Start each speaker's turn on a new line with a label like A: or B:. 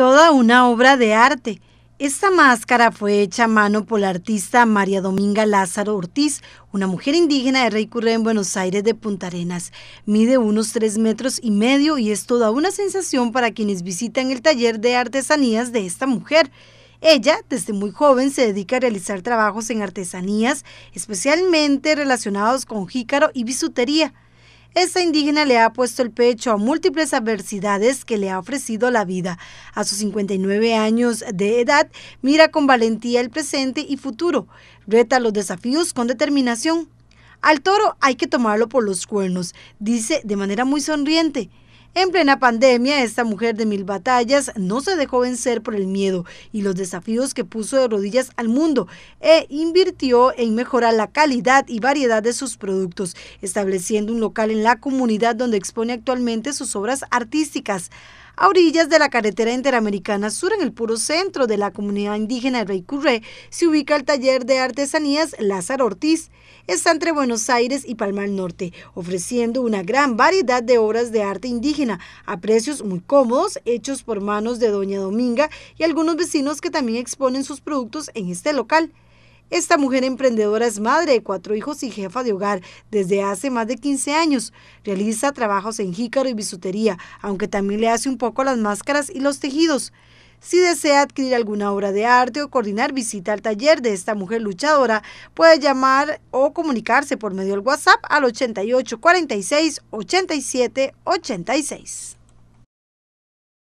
A: toda una obra de arte. Esta máscara fue hecha a mano por la artista María Dominga Lázaro Ortiz, una mujer indígena de Rey en Buenos Aires de Punta Arenas. Mide unos 3 metros y medio y es toda una sensación para quienes visitan el taller de artesanías de esta mujer. Ella, desde muy joven, se dedica a realizar trabajos en artesanías, especialmente relacionados con jícaro y bisutería. Esta indígena le ha puesto el pecho a múltiples adversidades que le ha ofrecido la vida. A sus 59 años de edad, mira con valentía el presente y futuro, reta los desafíos con determinación. Al toro hay que tomarlo por los cuernos, dice de manera muy sonriente. En plena pandemia, esta mujer de mil batallas no se dejó vencer por el miedo y los desafíos que puso de rodillas al mundo e invirtió en mejorar la calidad y variedad de sus productos, estableciendo un local en la comunidad donde expone actualmente sus obras artísticas a orillas de la carretera interamericana sur, en el puro centro de la comunidad indígena Rey Curré, se ubica el taller de artesanías Lázaro Ortiz. Está entre Buenos Aires y Palma del Norte, ofreciendo una gran variedad de obras de arte indígena a precios muy cómodos, hechos por manos de Doña Dominga y algunos vecinos que también exponen sus productos en este local. Esta mujer emprendedora es madre de cuatro hijos y jefa de hogar desde hace más de 15 años. Realiza trabajos en jícaro y bisutería, aunque también le hace un poco las máscaras y los tejidos. Si desea adquirir alguna obra de arte o coordinar visita al taller de esta mujer luchadora, puede llamar o comunicarse por medio del WhatsApp al 88 46